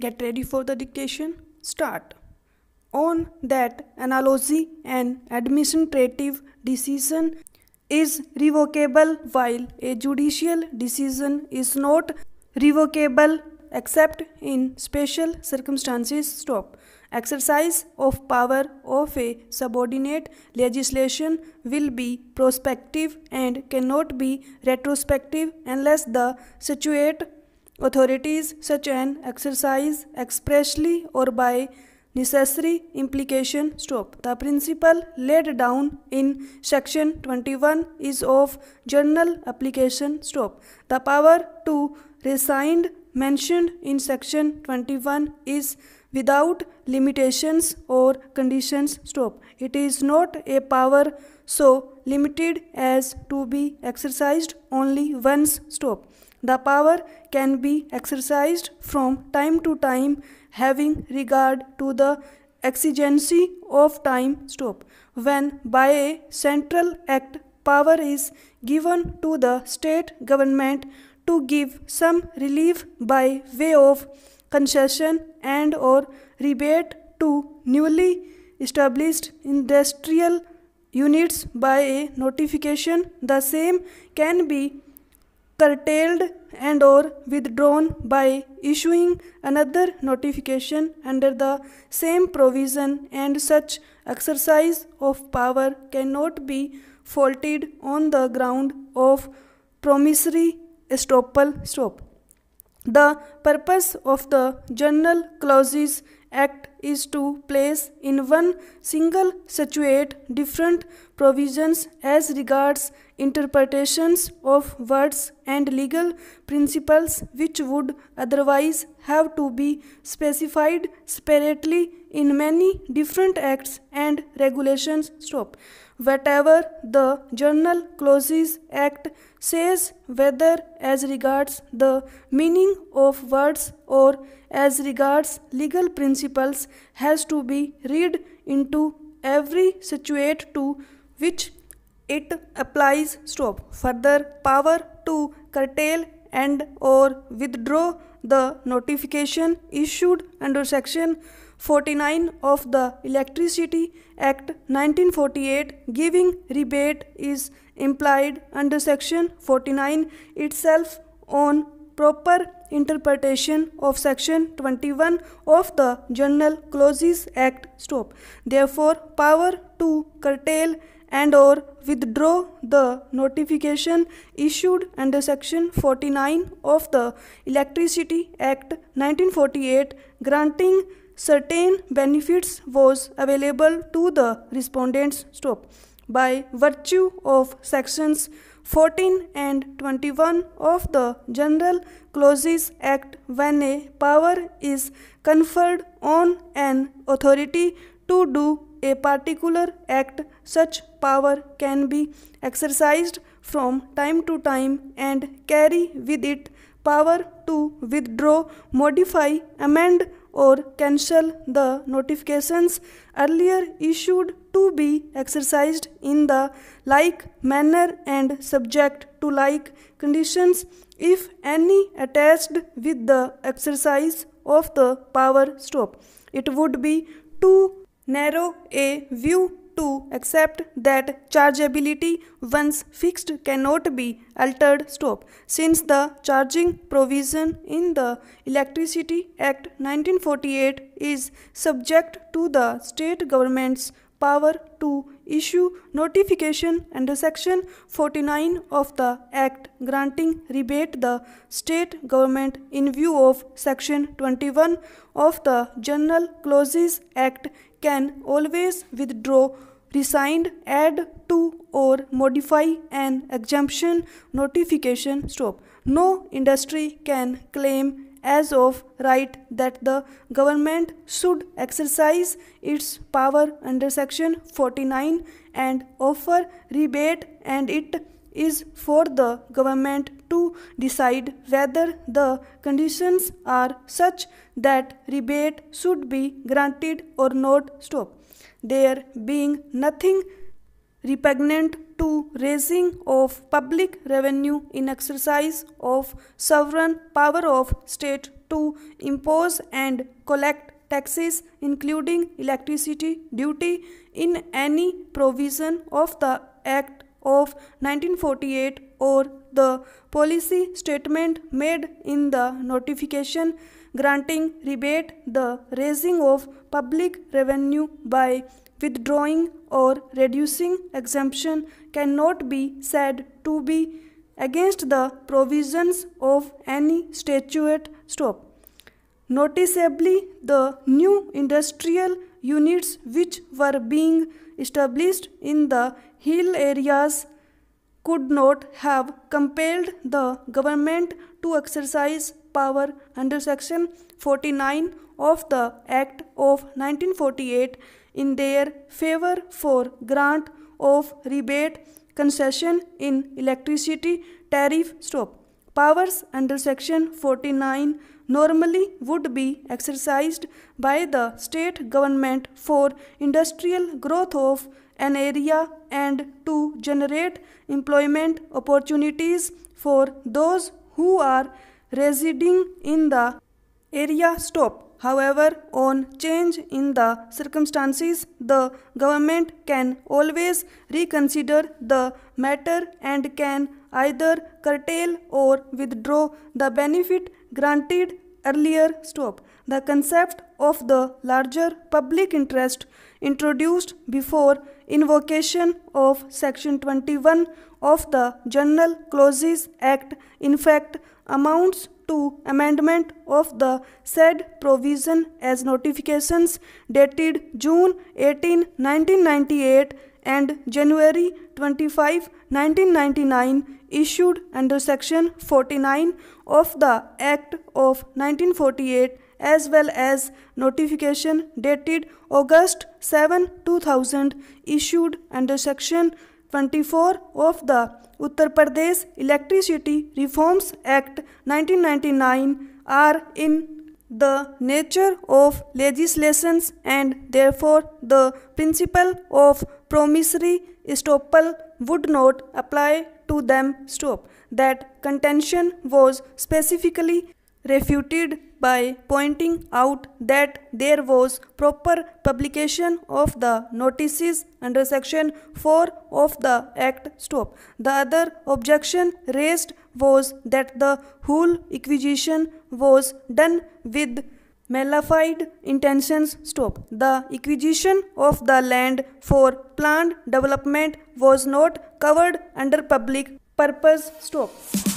Get ready for the dictation. Start. On that analogy, an administrative decision is revocable while a judicial decision is not revocable except in special circumstances. Stop. Exercise of power of a subordinate legislation will be prospective and cannot be retrospective unless the situate authorities such an exercise expressly or by necessary implication stop. The principle laid down in section 21 is of general application stop. The power to rescind mentioned in section 21 is without limitations or conditions stop. It is not a power so limited as to be exercised only once stop. The power can be exercised from time to time having regard to the exigency of time stop. When by a central act power is given to the state government to give some relief by way of concession and or rebate to newly established industrial units by a notification the same can be curtailed and or withdrawn by issuing another notification under the same provision and such exercise of power cannot be faulted on the ground of promissory estoppel stop. The purpose of the General Clauses Act is to place in one single statute different provisions as regards interpretations of words and legal principles which would otherwise have to be specified separately in many different acts and regulations. Stop whatever the Journal Clauses Act says, whether as regards the meaning of words or as regards legal principles, has to be read into every situate to which it applies. Stop. Further power to curtail and or withdraw the notification issued under section 49 of the Electricity Act 1948 giving rebate is implied under section 49 itself on proper interpretation of section 21 of the General Clauses Act stop therefore power to curtail and or withdraw the notification issued under section 49 of the Electricity Act 1948 granting certain benefits was available to the respondents stop by virtue of sections 14 and 21 of the General Clauses Act when a power is conferred on an authority to do a particular act such power can be exercised from time to time and carry with it power to withdraw, modify, amend or cancel the notifications earlier issued to be exercised in the like manner and subject to like conditions if any attached with the exercise of the power stop. It would be too narrow a view to accept that chargeability once fixed cannot be altered stop. Since the charging provision in the Electricity Act 1948 is subject to the state government's power to issue notification under section 49 of the act granting rebate the state government in view of section 21 of the general clauses act can always withdraw resigned add to or modify an exemption notification stop no industry can claim as of right that the government should exercise its power under section 49 and offer rebate and it is for the government to decide whether the conditions are such that rebate should be granted or not stop there being nothing repugnant to raising of public revenue in exercise of sovereign power of state to impose and collect taxes including electricity duty in any provision of the act of 1948 or the policy statement made in the notification granting rebate the raising of public revenue by withdrawing or reducing exemption cannot be said to be against the provisions of any statute stop. Noticeably, the new industrial units which were being established in the hill areas could not have compelled the government to exercise power under section 49 of the act of 1948 in their favor for grant of rebate, concession in electricity tariff stop. Powers under section 49 normally would be exercised by the state government for industrial growth of an area and to generate employment opportunities for those who are residing in the area stop However, on change in the circumstances, the government can always reconsider the matter and can either curtail or withdraw the benefit granted earlier. Stop. The concept of the larger public interest introduced before invocation of Section 21 of the General Clauses Act in fact amounts to amendment of the said provision as notifications dated June 18, 1998 and January 25, 1999 issued under section 49 of the Act of 1948 as well as notification dated August 7, 2000 issued under section 24 of the Uttar Pradesh Electricity Reforms Act 1999 are in the nature of legislations and therefore the principle of promissory estoppel would not apply to them stop that contention was specifically refuted by pointing out that there was proper publication of the notices under section 4 of the act stop. The other objection raised was that the whole acquisition was done with Malefied intentions stop. The acquisition of the land for planned development was not covered under public purpose stop.